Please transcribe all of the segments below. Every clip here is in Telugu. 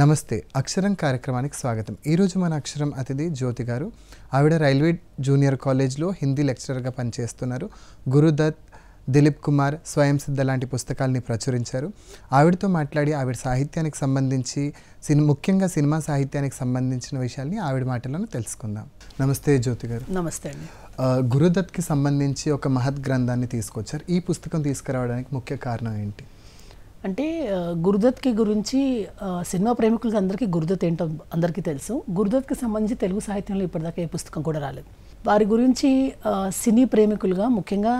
నమస్తే అక్షరం కార్యక్రమానికి స్వాగతం ఈరోజు మన అక్షరం అతిథి జ్యోతి గారు ఆవిడ రైల్వే జూనియర్ కాలేజ్లో హిందీ లెక్చరర్గా పనిచేస్తున్నారు గురుదత్ దిలీప్ కుమార్ స్వయం సిద్ధ లాంటి పుస్తకాల్ని ప్రచురించారు ఆవిడతో మాట్లాడి ఆవిడ సాహిత్యానికి సంబంధించి సిని ముఖ్యంగా సినిమా సాహిత్యానికి సంబంధించిన విషయాల్ని ఆవిడ మాటలను తెలుసుకుందాం నమస్తే జ్యోతి గారు నమస్తే అండి గురుదత్కి సంబంధించి ఒక మహత్ గ్రంథాన్ని తీసుకొచ్చారు ఈ పుస్తకం తీసుకురావడానికి ముఖ్య కారణం ఏంటి అంటే గురుదత్కి గురించి సినిమా ప్రేమికులకి అందరికీ గురుదత్ ఏంటో అందరికీ తెలుసు గురుదత్కి సంబంధించి తెలుగు సాహిత్యంలో ఇప్పటిదాకా ఏ పుస్తకం కూడా రాలేదు వారి గురించి సినీ ప్రేమికులుగా ముఖ్యంగా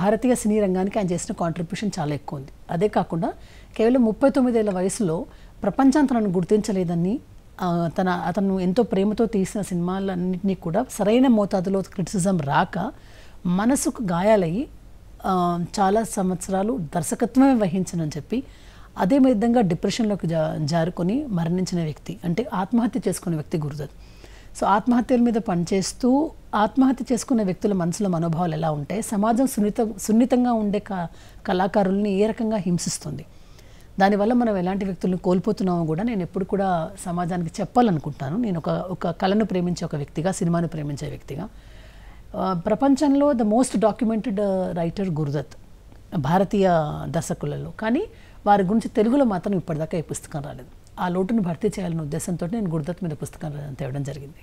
భారతీయ సినీ రంగానికి ఆయన చేసిన కాంట్రిబ్యూషన్ చాలా ఎక్కువ ఉంది అదే కాకుండా కేవలం ముప్పై తొమ్మిదేళ్ల వయసులో ప్రపంచం తనను గుర్తించలేదని తన అతను ఎంతో ప్రేమతో తీసిన సినిమాలన్నింటినీ కూడా సరైన మోతాదులో క్రిటిసిజం రాక మనసుకు గాయాలయ్యి చాలా సంవత్సరాలు దర్శకత్వమే వహించనని చెప్పి అదే విధంగా డిప్రెషన్లోకి జా జారుకొని మరణించిన వ్యక్తి అంటే ఆత్మహత్య చేసుకున్న వ్యక్తి గురుదత్ సో ఆత్మహత్యల మీద పనిచేస్తూ ఆత్మహత్య చేసుకునే వ్యక్తుల మనసుల మనోభావాలు ఎలా ఉంటాయి సమాజం సున్నిత సున్నితంగా ఉండే కళాకారుల్ని ఏ రకంగా హింసిస్తుంది దానివల్ల మనం ఎలాంటి వ్యక్తులను కోల్పోతున్నామో కూడా నేను ఎప్పుడు కూడా సమాజానికి చెప్పాలనుకుంటాను నేను ఒక ఒక కళను ప్రేమించే ఒక వ్యక్తిగా సినిమాను ప్రేమించే వ్యక్తిగా ప్రపంచంలో the most documented writer Guru Dutt భారతీయ దర్శకులలో కానీ వారి గురించి తెలుగులో మాత్రం ఇప్పటిదాకా ఏ పుస్తకం రాలేదు ఆ లోటును భర్తీ చేయాలనే ఉద్దేశంతో నేను గురుదత్ మీద పుస్తకం తేవడం జరిగింది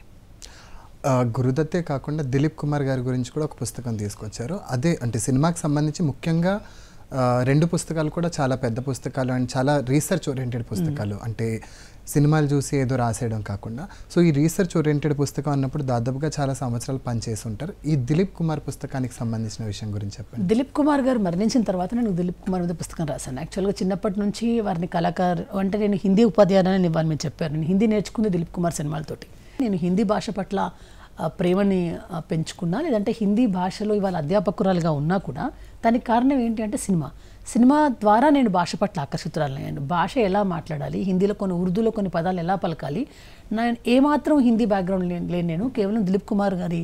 గురుదత్తే కాకుండా దిలీప్ కుమార్ గారి గురించి కూడా ఒక పుస్తకం తీసుకొచ్చారు అదే అంటే సినిమాకి సంబంధించి ముఖ్యంగా రెండు పుస్తకాలు కూడా చాలా పెద్ద పుస్తకాలు అండ్ చాలా రీసెర్చ్ ఓరియంటెడ్ పుస్తకాలు అంటే సినిమాలు చూసి ఏదో రాసేయడం కాకుండా సో ఈ రీసెర్చ్ ఓరియంటెడ్ పుస్తకం అన్నప్పుడు దాదాపుగా చాలా సంవత్సరాలు పనిచేసి ఉంటారు ఈ దిలీప్ కుమార్ పుస్తకానికి సంబంధించిన విషయం గురించి చెప్పండి దిలీప్ కుమార్ గారు మరణించిన తర్వాత నేను దిలీప్ కుమార్ మీద పుస్తకం రాశాను యాక్చువల్గా చిన్నప్పటి నుంచి వారిని కళాకారు అంటే నేను హిందీ ఉపాధ్యాయులని ఇవ్వాలని మీరు చెప్పారు నేను హిందీ నేర్చుకుంది దిలీప్ కుమార్ సినిమాలతోటి నేను హిందీ భాష పట్ల ప్రేమని పెంచుకున్నా లేదంటే హిందీ భాషలో ఇవాళ అధ్యాపకురాలుగా ఉన్నా కూడా దానికి కారణం ఏంటి అంటే సినిమా సినిమా ద్వారా నేను భాష పట్ల ఆకర్షితురాలయ్యాను భాష ఎలా మాట్లాడాలి హిందీలో కొన్ని ఉర్దూలో కొన్ని పదాలు ఎలా పలకాలి నేను ఏమాత్రం హిందీ బ్యాక్గ్రౌండ్ లేని నేను కేవలం దిలీప్ కుమార్ గారి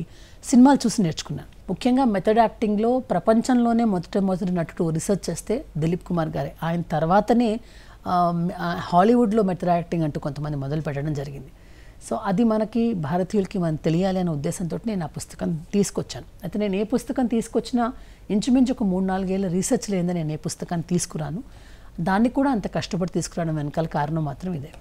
సినిమాలు చూసి నేర్చుకున్నాను ముఖ్యంగా మెథడ్ యాక్టింగ్లో ప్రపంచంలోనే మొదట మొదటి నటుడు రీసెర్చ్ చేస్తే దిలీప్ కుమార్ గారే ఆయన తర్వాతనే హాలీవుడ్లో మెథడ్ యాక్టింగ్ అంటూ కొంతమంది మొదలు పెట్టడం జరిగింది సో అది మనకి భారతీయులకి మనం తెలియాలి అనే ఉద్దేశంతో నేను ఆ పుస్తకం తీసుకొచ్చాను అయితే నేను ఏ పుస్తకం తీసుకొచ్చినా ఇంచుమించు ఒక మూడు నాలుగేళ్ళ రీసెర్చ్ లేదని నేను ఏ పుస్తకాన్ని తీసుకురాను దాన్ని కూడా అంత కష్టపడి తీసుకురావడం వెనకాల కారణం మాత్రం ఇదే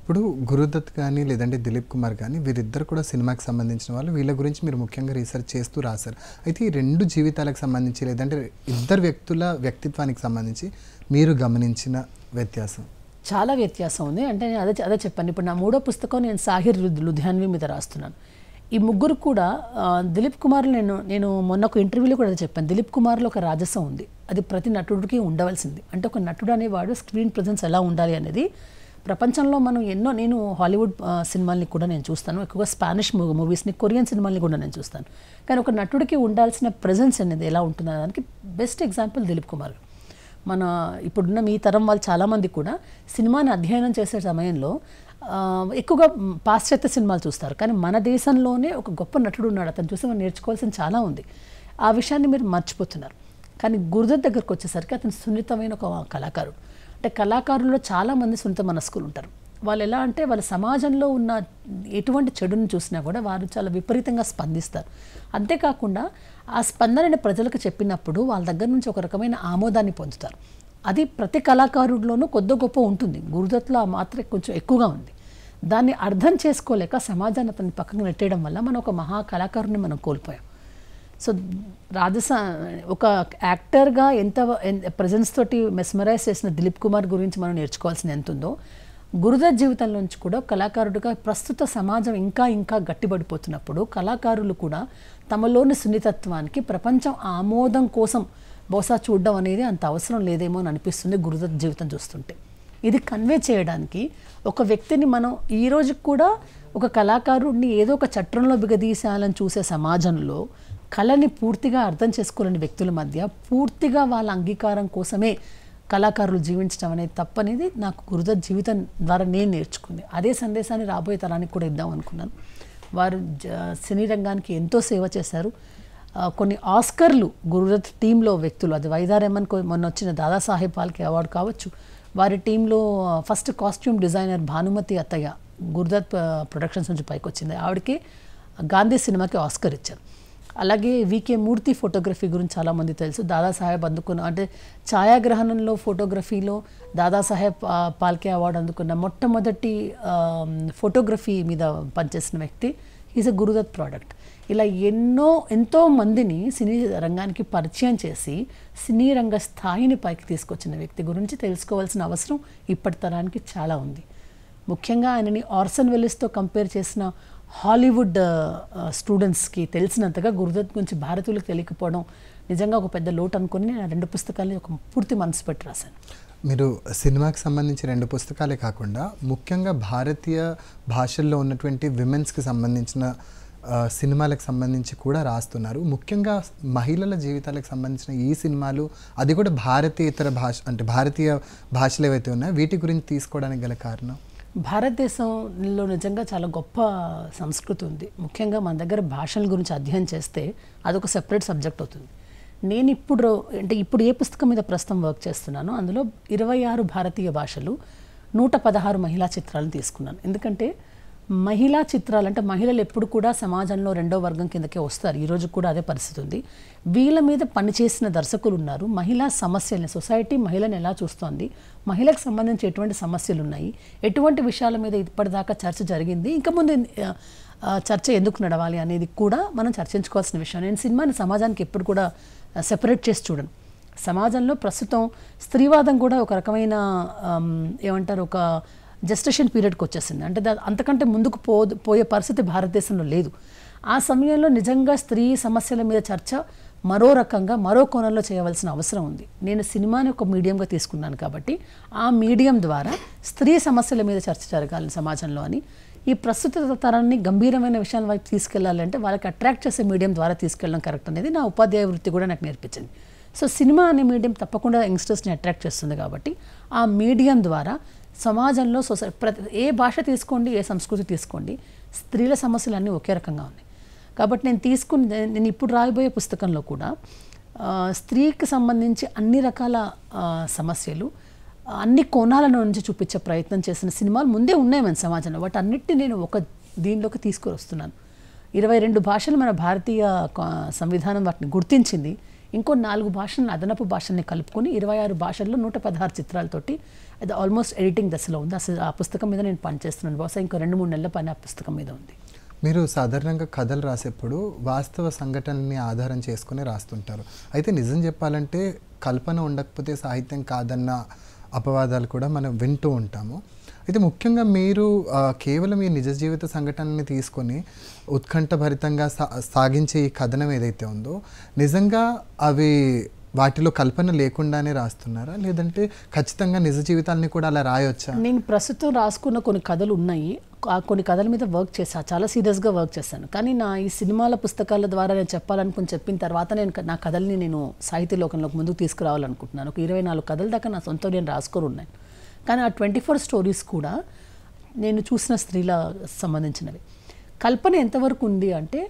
ఇప్పుడు గురుదత్ కానీ లేదంటే దిలీప్ కుమార్ కానీ వీరిద్దరు కూడా సినిమాకి సంబంధించిన వాళ్ళు వీళ్ళ గురించి మీరు ముఖ్యంగా రీసెర్చ్ చేస్తూ రాశారు అయితే ఈ రెండు జీవితాలకు సంబంధించి లేదంటే ఇద్దరు వ్యక్తుల వ్యక్తిత్వానికి సంబంధించి మీరు గమనించిన వ్యత్యాసం చాలా వ్యత్యాసం ఉంది అంటే నేను అదే అదే చెప్పాను ఇప్పుడు నా మూడో పుస్తకం నేను సాహిర్ లుధియాన్వి మీద రాస్తున్నాను ఈ ముగ్గురు కూడా దిలీప్ కుమార్ నేను నేను మొన్న ఒక ఇంటర్వ్యూలో కూడా చెప్పాను దిలీప్ కుమార్లో ఒక రాజసం ఉంది అది ప్రతి నటుడికి ఉండవలసింది అంటే ఒక నటుడు అనేవాడు స్క్రీన్ ప్రజెన్స్ ఎలా ఉండాలి అనేది ప్రపంచంలో మనం ఎన్నో నేను హాలీవుడ్ సినిమాల్ని కూడా నేను చూస్తాను ఎక్కువగా స్పానిష్ మూవీస్ని కొరియన్ సినిమాల్ని కూడా నేను చూస్తాను కానీ ఒక నటుడికి ఉండాల్సిన ప్రజెన్స్ అనేది ఎలా దానికి బెస్ట్ ఎగ్జాంపుల్ దిలీప్ కుమార్ మన ఇప్పుడున్న మీ తరం వాళ్ళు చాలామంది కూడా సినిమాని అధ్యయనం చేసే సమయంలో ఎక్కువగా పాశ్చాత్య సినిమాలు చూస్తారు కానీ మన దేశంలోనే ఒక గొప్ప నటుడు ఉన్నాడు అతను చూసి మనం నేర్చుకోవాల్సిన చాలా ఉంది ఆ విషయాన్ని మీరు మర్చిపోతున్నారు కానీ గురుదత్ దగ్గరకు వచ్చేసరికి అతను సున్నితమైన ఒక కళాకారుడు అంటే కళాకారుల్లో చాలామంది సున్నిత మనస్కులు ఉంటారు వాళ్ళు ఎలా అంటే వాళ్ళ సమాజంలో ఉన్న ఎటువంటి చెడును చూసినా కూడా వారు చాలా విపరీతంగా స్పందిస్తారు అంతేకాకుండా ఆ స్పందనని ప్రజలకు చెప్పినప్పుడు వాళ్ళ దగ్గర నుంచి ఒక రకమైన ఆమోదాన్ని పొందుతారు అది ప్రతి కళాకారుడిలోనూ కొద్ద గొప్ప ఉంటుంది గురుదత్తులో ఆ మాత్ర కొంచెం ఎక్కువగా ఉంది దాన్ని అర్థం చేసుకోలేక సమాజాన్ని అతన్ని పక్కకు నెట్టేయడం వల్ల మనం ఒక మహా కళాకారుని మనం కోల్పోయాం సో రాజసా ఒక యాక్టర్గా ఎంత ప్రజెన్స్ తోటి మెస్మరైజ్ చేసిన దిలీప్ కుమార్ గురించి మనం నేర్చుకోవాల్సిన ఎంత ఉందో గురుదత్ జీవితం నుంచి కూడా కళాకారుడిగా ప్రస్తుత సమాజం ఇంకా ఇంకా గట్టిపడిపోతున్నప్పుడు కళాకారులు కూడా తమలోని సున్నితత్వానికి ప్రపంచం ఆమోదం కోసం బహుశా చూడడం అనేది అంత అవసరం లేదేమో అని అనిపిస్తుంది గురుదత్ జీవితం చూస్తుంటే ఇది కన్వే చేయడానికి ఒక వ్యక్తిని మనం ఈ కూడా ఒక కళాకారుడిని ఏదో ఒక చట్రంలో బిగదీసేయాలని చూసే సమాజంలో కళని పూర్తిగా అర్థం చేసుకోలేని వ్యక్తుల మధ్య పూర్తిగా వాళ్ళ అంగీకారం కోసమే కళాకారులు జీవించడం అనేది తప్పనేది నాకు గురుదత్ జీవితం ద్వారా నేను నేర్చుకుంది అదే సందేశాన్ని రాబోయే తరానికి కూడా ఇద్దాం అనుకున్నాను వారు సినీ రంగానికి ఎంతో సేవ చేశారు కొన్ని ఆస్కర్లు గురుదత్ టీంలో వ్యక్తులు అది వైదారెమ్మన్ మొన్న వచ్చిన దాదాసాహెబ్ పాల్కే అవార్డు కావచ్చు వారి టీంలో ఫస్ట్ కాస్ట్యూమ్ డిజైనర్ భానుమతి అత్తయ్య గురుదత్ ప్రొడక్షన్స్ నుంచి పైకి వచ్చింది ఆవిడకి గాంధీ సినిమాకి ఆస్కర్ ఇచ్చారు అలాగే వికే మూర్తి ఫోటోగ్రఫీ గురించి చాలామంది తెలుసు దాదాసాహెబ్ అందుకున్న అంటే ఛాయాగ్రహణంలో ఫోటోగ్రఫీలో దాదాసాహెబ్ పాల్కే అవార్డు అందుకున్న మొట్టమొదటి ఫోటోగ్రఫీ మీద పనిచేసిన వ్యక్తి ఈజ్ అ గురుదత్ ప్రోడక్ట్ ఇలా ఎన్నో ఎంతో మందిని సినీ రంగానికి పరిచయం చేసి సినీ రంగ స్థాయిని పైకి తీసుకొచ్చిన వ్యక్తి గురించి తెలుసుకోవాల్సిన అవసరం ఇప్పటి తరానికి చాలా ఉంది ముఖ్యంగా ఆయనని ఆర్సన్ వెల్లిస్తో కంపేర్ చేసిన హాలీవుడ్ స్టూడెంట్స్కి తెలిసినంతగా గురుదత్ గురించి భారతీయులకు తెలియకపోవడం నిజంగా ఒక పెద్ద లోటు అనుకుని నేను రెండు పుస్తకాలని ఒక పూర్తి మనసు పెట్టి రాశాను మీరు సినిమాకి సంబంధించి రెండు పుస్తకాలే కాకుండా ముఖ్యంగా భారతీయ భాషల్లో ఉన్నటువంటి విమెన్స్కి సంబంధించిన సినిమాలకు సంబంధించి కూడా రాస్తున్నారు ముఖ్యంగా మహిళల జీవితాలకు సంబంధించిన ఈ సినిమాలు అది కూడా భారతీయ ఇతర భాష అంటే భారతీయ భాషలు ఏవైతే ఉన్నాయో వీటి గురించి తీసుకోవడానికి గల కారణం భారతదేశంలో నిజంగా చాలా గొప్ప సంస్కృతి ఉంది ముఖ్యంగా మన దగ్గర భాషల గురించి అధ్యయనం చేస్తే అదొక సెపరేట్ సబ్జెక్ట్ అవుతుంది నేను ఇప్పుడు అంటే ఇప్పుడు ఏ పుస్తకం మీద ప్రస్తుతం వర్క్ చేస్తున్నానో అందులో ఇరవై ఆరు భారతీయ భాషలు నూట పదహారు మహిళా చిత్రాలను తీసుకున్నాను ఎందుకంటే మహిళా చిత్రాలు అంటే మహిళలు ఎప్పుడు కూడా సమాజంలో రెండో వర్గం కిందకే వస్తారు ఈరోజు కూడా అదే పరిస్థితి ఉంది వీళ్ళ మీద పనిచేసిన దర్శకులు ఉన్నారు మహిళా సమస్యల్ని సొసైటీ మహిళను ఎలా చూస్తోంది మహిళకు సంబంధించి ఎటువంటి సమస్యలు ఉన్నాయి ఎటువంటి విషయాల మీద ఇప్పటిదాకా చర్చ జరిగింది ఇంకా ముందు చర్చ ఎందుకు నడవాలి అనేది కూడా మనం చర్చించుకోవాల్సిన విషయం నేను సినిమాని సమాజానికి ఎప్పుడు కూడా సెపరేట్ చేసి చూడను సమాజంలో ప్రస్తుతం స్త్రీవాదం కూడా ఒక రకమైన ఏమంటారు ఒక జస్టేషన్ పీరియడ్కి వచ్చేసింది అంటే అంతకంటే ముందుకు పో పోయే పరిస్థితి భారతదేశంలో లేదు ఆ సమయంలో నిజంగా స్త్రీ సమస్యల మీద చర్చ మరో రకంగా మరో కోణంలో చేయవలసిన అవసరం ఉంది నేను సినిమాని ఒక మీడియంగా తీసుకున్నాను కాబట్టి ఆ మీడియం ద్వారా స్త్రీ సమస్యల మీద చర్చ జరగాలి సమాజంలో అని ఈ ప్రస్తుత తరాన్ని గంభీరమైన విషయాల వైపు తీసుకెళ్లాలంటే వాళ్ళకి అట్రాక్ట్ చేసే మీడియం ద్వారా తీసుకెళ్ళడం కరెక్ట్ అనేది నా ఉపాధ్యాయ వృత్తి కూడా నాకు నేర్పించింది సో సినిమా అనే మీడియం తప్పకుండా యంగ్స్టర్స్ని అట్రాక్ట్ చేస్తుంది కాబట్టి ఆ మీడియం ద్వారా సమాజంలో సొసై ప్రతి ఏ భాష తీసుకోండి ఏ సంస్కృతి తీసుకోండి స్త్రీల సమస్యలు అన్నీ ఒకే రకంగా ఉన్నాయి కాబట్టి నేను తీసుకుని నేను ఇప్పుడు రాయబోయే పుస్తకంలో కూడా స్త్రీకి సంబంధించి అన్ని రకాల సమస్యలు అన్ని కోణాల నుంచి చూపించే ప్రయత్నం చేసిన సినిమాలు ముందే ఉన్నాయి మన సమాజంలో వాటి అన్నిటిని నేను ఒక దీనిలోకి తీసుకొని వస్తున్నాను ఇరవై రెండు భాషలు మన భారతీయ సంవిధానం వాటిని గుర్తించింది ఇంకో నాలుగు భాషలను అదనపు భాషల్ని కలుపుకొని ఇరవై ఆరు భాషల్లో నూట పదహారు చిత్రాలతోటి అది ఆల్మోస్ట్ ఎడిటింగ్ దశలో ఉంది అసలు ఆ పుస్తకం మీద నేను పనిచేస్తున్నాను బహుశా ఇంకో రెండు మూడు నెలల పని ఆ పుస్తకం మీద ఉంది మీరు సాధారణంగా కథలు రాసేప్పుడు వాస్తవ సంఘటనల్ని ఆధారం చేసుకుని రాస్తుంటారు అయితే నిజం చెప్పాలంటే కల్పన ఉండకపోతే సాహిత్యం కాదన్న అపవాదాలు కూడా మనం వింటూ ఉంటాము అయితే ముఖ్యంగా మీరు కేవలం ఈ నిజ జీవిత సంఘటనని తీసుకొని ఉత్కంఠభరితంగా సా సాగించే ఈ కథనం ఏదైతే ఉందో నిజంగా అవి వాటిలో కల్పన లేకుండానే రాస్తున్నారా లేదంటే ఖచ్చితంగా నిజ జీవితాన్ని కూడా అలా రాయొచ్చా నేను ప్రస్తుతం రాసుకున్న కొన్ని కథలు ఉన్నాయి కొన్ని కథల మీద వర్క్ చేశాను చాలా సీరియస్గా వర్క్ చేశాను కానీ నా ఈ సినిమాల పుస్తకాల ద్వారా నేను చెప్పాలనుకుని చెప్పిన తర్వాత నేను నా కథల్ని నేను సాహిత్య లోకంలోకి ముందుకు తీసుకురావాలనుకుంటున్నాను ఒక ఇరవై నాలుగు కథల దాకా నా సొంతం నేను రాసుకొని ఉన్నాను కానీ ఆ ట్వంటీ ఫోర్ స్టోరీస్ కూడా నేను చూసిన స్త్రీల సంబంధించినవి కల్పన ఎంతవరకు ఉంది అంటే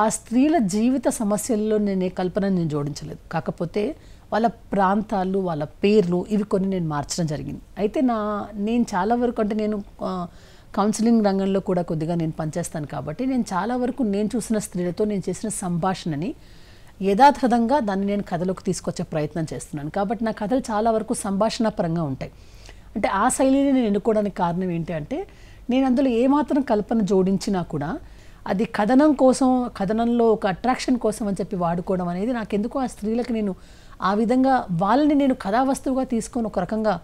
ఆ స్త్రీల జీవిత సమస్యల్లో నేను ఏ కల్పన నేను జోడించలేదు కాకపోతే వాళ్ళ ప్రాంతాలు వాళ్ళ పేర్లు ఇవి కొన్ని నేను మార్చడం జరిగింది అయితే నా నేను చాలా వరకు అంటే నేను కౌన్సిలింగ్ రంగంలో కూడా కొద్దిగా నేను పనిచేస్తాను కాబట్టి నేను చాలా వరకు నేను చూసిన స్త్రీలతో నేను చేసిన సంభాషణని యథాతథంగా దాన్ని నేను కథలోకి తీసుకొచ్చే ప్రయత్నం చేస్తున్నాను కాబట్టి నా కథలు చాలా వరకు సంభాషణ పరంగా ఉంటాయి అంటే ఆ శైలిని నేను ఎన్నుకోవడానికి కారణం ఏంటి అంటే నేను అందులో ఏమాత్రం కల్పన జోడించినా కూడా అది కథనం కోసం కథనంలో ఒక అట్రాక్షన్ కోసం అని చెప్పి వాడుకోవడం అనేది నాకెందుకు ఆ స్త్రీలకు నేను ఆ విధంగా వాళ్ళని నేను కథావస్తువుగా తీసుకొని ఒక రకంగా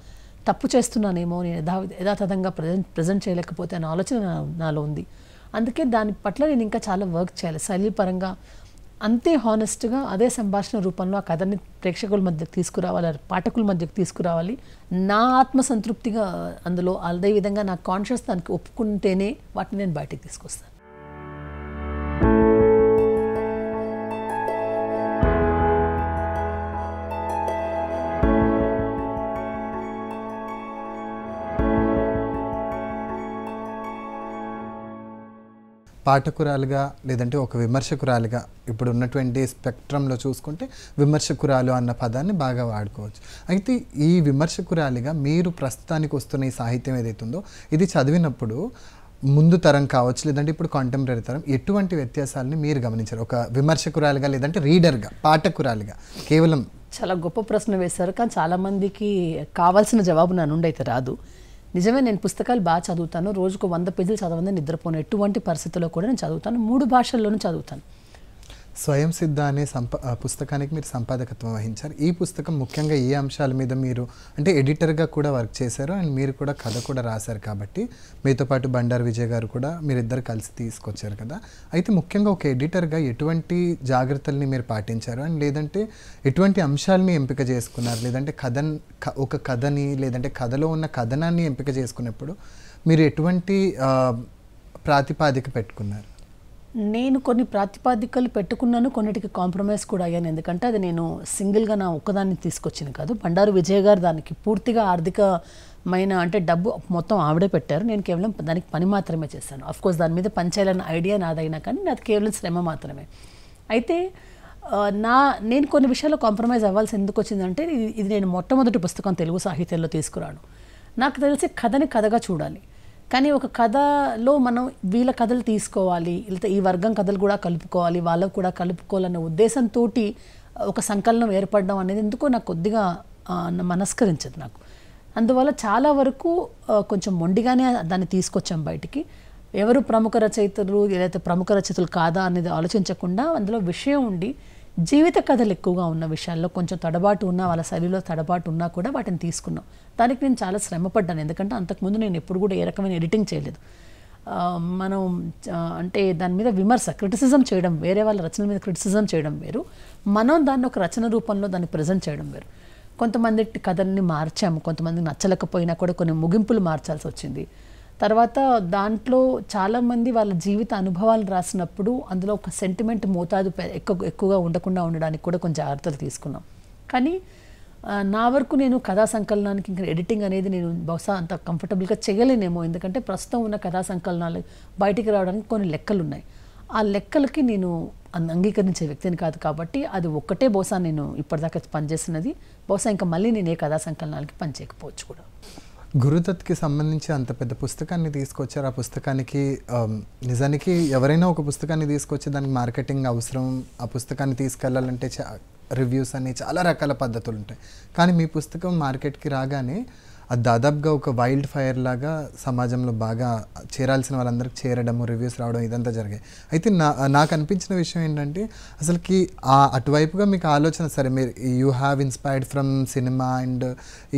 తప్పు చేస్తున్నానేమో నేను యథా యథాతథంగా ప్రజెంట్ ప్రజెంట్ చేయలేకపోతే అనే ఆలోచన నాలో ఉంది అందుకే దాని పట్ల నేను ఇంకా చాలా వర్క్ చేయాలి శైలి పరంగా అంతే హానెస్ట్గా అదే సంభాషణ రూపంలో ఆ కథని ప్రేక్షకుల మధ్యకు తీసుకురావాలి పాఠకుల మధ్యకు తీసుకురావాలి నా ఆత్మ సంతృప్తిగా అందులో అదే విధంగా నా కాన్షియస్ దానికి ఒప్పుకుంటేనే వాటిని నేను బయటికి తీసుకొస్తాను పాఠకురాలుగా లేదంటే ఒక విమర్శకురాలుగా ఇప్పుడు ఉన్నటువంటి స్పెక్ట్రంలో చూసుకుంటే విమర్శకురాలు అన్న పదాన్ని బాగా వాడుకోవచ్చు అయితే ఈ విమర్శకురాలిగా మీరు ప్రస్తుతానికి వస్తున్న ఈ సాహిత్యం ఏదైతే ఉందో ఇది చదివినప్పుడు ముందు తరం కావచ్చు లేదంటే ఇప్పుడు కాంటెంపరీ తరం ఎటువంటి వ్యత్యాసాలని మీరు గమనించారు ఒక విమర్శకురాలుగా లేదంటే రీడర్గా పాఠకురాలుగా కేవలం చాలా గొప్ప ప్రశ్న వేశారు కానీ చాలామందికి కావాల్సిన జవాబు నా నుండి అయితే రాదు నిజమే నేను పుస్తకాలు బాగా చదువుతాను రోజుకు వంద పేజీలు చదవని నిద్రపోను ఎటువంటి పరిస్థితుల్లో కూడా నేను చదువుతాను మూడు భాషల్లోనూ చదువుతాను స్వయం సిద్ధ అనే సంప పుస్తకానికి మీరు సంపాదకత్వం వహించారు ఈ పుస్తకం ముఖ్యంగా ఏ అంశాల మీద మీరు అంటే ఎడిటర్గా కూడా వర్క్ చేశారు అండ్ మీరు కూడా కథ కూడా రాశారు కాబట్టి మీతో పాటు బండారు విజయ్ గారు కూడా మీరిద్దరు కలిసి తీసుకొచ్చారు కదా అయితే ముఖ్యంగా ఒక ఎడిటర్గా ఎటువంటి జాగ్రత్తల్ని మీరు పాటించారు అండ్ లేదంటే ఎటువంటి అంశాలని ఎంపిక చేసుకున్నారు లేదంటే కథన్ ఒక కథని లేదంటే కథలో ఉన్న కథనాన్ని ఎంపిక చేసుకున్నప్పుడు మీరు ఎటువంటి ప్రాతిపాదిక పెట్టుకున్నారు నేను కొన్ని ప్రాతిపాదికలు పెట్టుకున్నాను కొన్నిటికి కాంప్రమైజ్ కూడా అయ్యాను ఎందుకంటే అది నేను సింగిల్గా నా ఒక్కదాన్ని తీసుకొచ్చింది కాదు బండారు విజయ్ గారు దానికి పూర్తిగా ఆర్థికమైన అంటే డబ్బు మొత్తం ఆవిడే పెట్టారు నేను కేవలం దానికి పని మాత్రమే చేశాను కోర్స్ దాని మీద పనిచేయాలన్న ఐడియా నాదైనా కానీ నాది కేవలం శ్రమ మాత్రమే అయితే నా నేను కొన్ని విషయాల్లో కాంప్రమైజ్ అవ్వాల్సి ఎందుకు వచ్చిందంటే ఇది నేను మొట్టమొదటి పుస్తకం తెలుగు సాహిత్యంలో తీసుకురాను నాకు తెలిసి కథని కథగా చూడాలి కానీ ఒక కథలో మనం వీళ్ళ కథలు తీసుకోవాలి లేకపోతే ఈ వర్గం కథలు కూడా కలుపుకోవాలి వాళ్ళకు కూడా కలుపుకోవాలనే ఉద్దేశంతో ఒక సంకలనం ఏర్పడడం అనేది ఎందుకో నాకు కొద్దిగా మనస్కరించదు నాకు అందువల్ల చాలా వరకు కొంచెం మొండిగానే దాన్ని తీసుకొచ్చాం బయటికి ఎవరు ప్రముఖ రచయితలు లేకపోతే ప్రముఖ రచయితలు కాదా అనేది ఆలోచించకుండా అందులో విషయం ఉండి జీవిత కథలు ఎక్కువగా ఉన్న విషయాల్లో కొంచెం తడబాటు ఉన్నా వాళ్ళ శైలిలో తడబాటు ఉన్నా కూడా వాటిని తీసుకున్నాం దానికి నేను చాలా శ్రమపడ్డాను ఎందుకంటే అంతకుముందు నేను ఎప్పుడు కూడా ఏ రకమైన ఎడిటింగ్ చేయలేదు మనం అంటే దాని మీద విమర్శ క్రిటిసిజం చేయడం వేరే వాళ్ళ రచన మీద క్రిటిసిజం చేయడం వేరు మనం దాన్ని ఒక రచన రూపంలో దాన్ని ప్రజెంట్ చేయడం వేరు కొంతమంది కథల్ని మార్చాము కొంతమంది నచ్చలేకపోయినా కూడా కొన్ని ముగింపులు మార్చాల్సి వచ్చింది తర్వాత దాంట్లో చాలామంది వాళ్ళ జీవిత అనుభవాలు రాసినప్పుడు అందులో ఒక సెంటిమెంట్ మోతాదు ఎక్కువ ఎక్కువగా ఉండకుండా ఉండడానికి కూడా కొంచెం జాగ్రత్తలు తీసుకున్నాం కానీ నా వరకు నేను కథా సంకలనానికి ఇంకా ఎడిటింగ్ అనేది నేను బహుశా అంత కంఫర్టబుల్గా చేయలేనేమో ఎందుకంటే ప్రస్తుతం ఉన్న కథా సంకలనాలు బయటికి రావడానికి కొన్ని లెక్కలు ఉన్నాయి ఆ లెక్కలకి నేను అంగీకరించే వ్యక్తిని కాదు కాబట్టి అది ఒక్కటే బహుశా నేను ఇప్పటిదాకా పనిచేస్తున్నది బహుశా ఇంకా మళ్ళీ నేను ఏ కథా సంకలనాలకి పనిచేయకపోవచ్చు కూడా గురుదత్కి సంబంధించి అంత పెద్ద పుస్తకాన్ని తీసుకొచ్చారు ఆ పుస్తకానికి నిజానికి ఎవరైనా ఒక పుస్తకాన్ని తీసుకొచ్చి దానికి మార్కెటింగ్ అవసరం ఆ పుస్తకాన్ని తీసుకెళ్లాలంటే రివ్యూస్ అని చాలా రకాల పద్ధతులు ఉంటాయి కానీ మీ పుస్తకం మార్కెట్కి రాగానే అది దాదాపుగా ఒక వైల్డ్ ఫైర్ లాగా సమాజంలో బాగా చేరాల్సిన వాళ్ళందరికీ చేరడము రివ్యూస్ రావడం ఇదంతా జరిగాయి అయితే నా నాకు అనిపించిన విషయం ఏంటంటే అసలుకి ఆ అటువైపుగా మీకు ఆలోచన సరే మీరు you have inspired from cinema and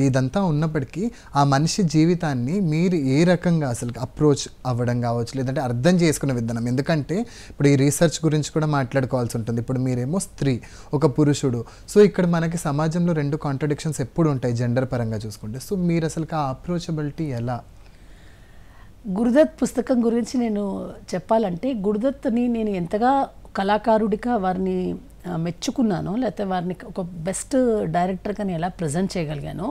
ఇదంతా ఉన్నప్పటికీ ఆ మనిషి జీవితాన్ని మీరు ఏ రకంగా అసలు అప్రోచ్ అవ్వడం కావచ్చు లేదంటే అర్థం చేసుకునే విధానం ఎందుకంటే ఇప్పుడు ఈ రీసెర్చ్ గురించి కూడా మాట్లాడుకోవాల్సి ఉంటుంది ఇప్పుడు మీరేమో స్త్రీ ఒక పురుషుడు సో ఇక్కడ మనకి సమాజంలో రెండు కాంట్రడిక్షన్స్ ఎప్పుడు ఉంటాయి జెండర్ పరంగా చూసుకుంటే సో మీ మీరు అసలు ఆ అప్రోచబిలిటీ ఎలా గురుదత్ పుస్తకం గురించి నేను చెప్పాలంటే గురుదత్ని నేను ఎంతగా కళాకారుడిగా వారిని మెచ్చుకున్నాను లేకపోతే వారిని ఒక బెస్ట్ డైరెక్టర్గా నేను ఎలా ప్రజెంట్ చేయగలిగానో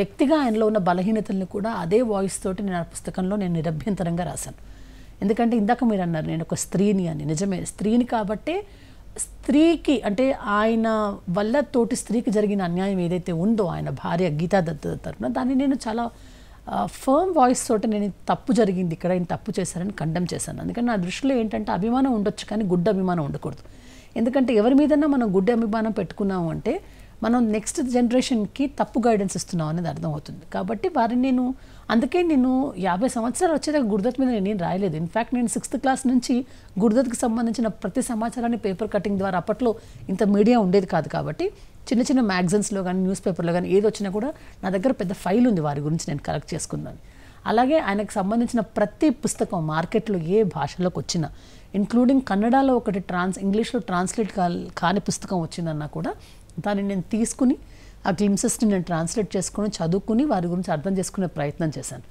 వ్యక్తిగా ఆయనలో ఉన్న బలహీనతలను కూడా అదే వాయిస్ తోటి నేను ఆ పుస్తకంలో నేను నిరభ్యంతరంగా రాశాను ఎందుకంటే ఇందాక మీరు అన్నారు నేను ఒక స్త్రీని అని నిజమే స్త్రీని కాబట్టే స్త్రీకి అంటే ఆయన వల్ల తోటి స్త్రీకి జరిగిన అన్యాయం ఏదైతే ఉందో ఆయన భార్య గీతా దత్త తరఫున దాన్ని నేను చాలా ఫర్మ్ వాయిస్ తోటి నేను తప్పు జరిగింది ఇక్కడ ఆయన తప్పు చేశారని కండెమ్ చేశాను అందుకని నా దృష్టిలో ఏంటంటే అభిమానం ఉండొచ్చు కానీ గుడ్డ అభిమానం ఉండకూడదు ఎందుకంటే ఎవరి మీదన్నా మనం గుడ్డ అభిమానం పెట్టుకున్నాము అంటే మనం నెక్స్ట్ జనరేషన్కి తప్పు గైడెన్స్ ఇస్తున్నాం అనేది అర్థమవుతుంది కాబట్టి వారిని నేను అందుకే నేను యాభై సంవత్సరాలు వచ్చేదాకా గుర్దత్ మీద నేను రాయలేదు ఇన్ఫ్యాక్ట్ నేను సిక్స్త్ క్లాస్ నుంచి గుర్దత్కి సంబంధించిన ప్రతి సమాచారాన్ని పేపర్ కటింగ్ ద్వారా అప్పట్లో ఇంత మీడియా ఉండేది కాదు కాబట్టి చిన్న చిన్న మ్యాగజైన్స్లో కానీ న్యూస్ పేపర్లో కానీ ఏది వచ్చినా కూడా నా దగ్గర పెద్ద ఫైల్ ఉంది వారి గురించి నేను కలెక్ట్ చేసుకున్నాను అలాగే ఆయనకు సంబంధించిన ప్రతి పుస్తకం మార్కెట్లో ఏ భాషలోకి వచ్చినా ఇంక్లూడింగ్ కన్నడలో ఒకటి ట్రాన్స్ ఇంగ్లీష్లో ట్రాన్స్లేట్ కా కాని పుస్తకం వచ్చిందన్నా కూడా దాన్ని నేను తీసుకుని ఆ గ్లిమ్సెస్ని నేను ట్రాన్స్లేట్ చేసుకుని చదువుకుని వారి గురించి అర్థం చేసుకునే ప్రయత్నం చేశాను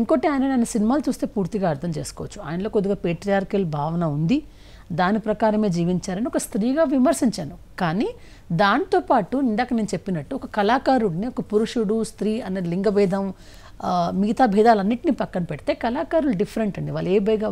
ఇంకోటి ఆయన నన్ను సినిమాలు చూస్తే పూర్తిగా అర్థం చేసుకోవచ్చు ఆయనలో కొద్దిగా పేట్రియార్కల్ భావన ఉంది దాని ప్రకారమే జీవించారని ఒక స్త్రీగా విమర్శించాను కానీ దాంతోపాటు ఇందాక నేను చెప్పినట్టు ఒక కళాకారుడిని ఒక పురుషుడు స్త్రీ అనే లింగభేదం మిగతా భేదాలన్నింటినీ పక్కన పెడితే కళాకారులు డిఫరెంట్ అండి వాళ్ళు ఏ బేగా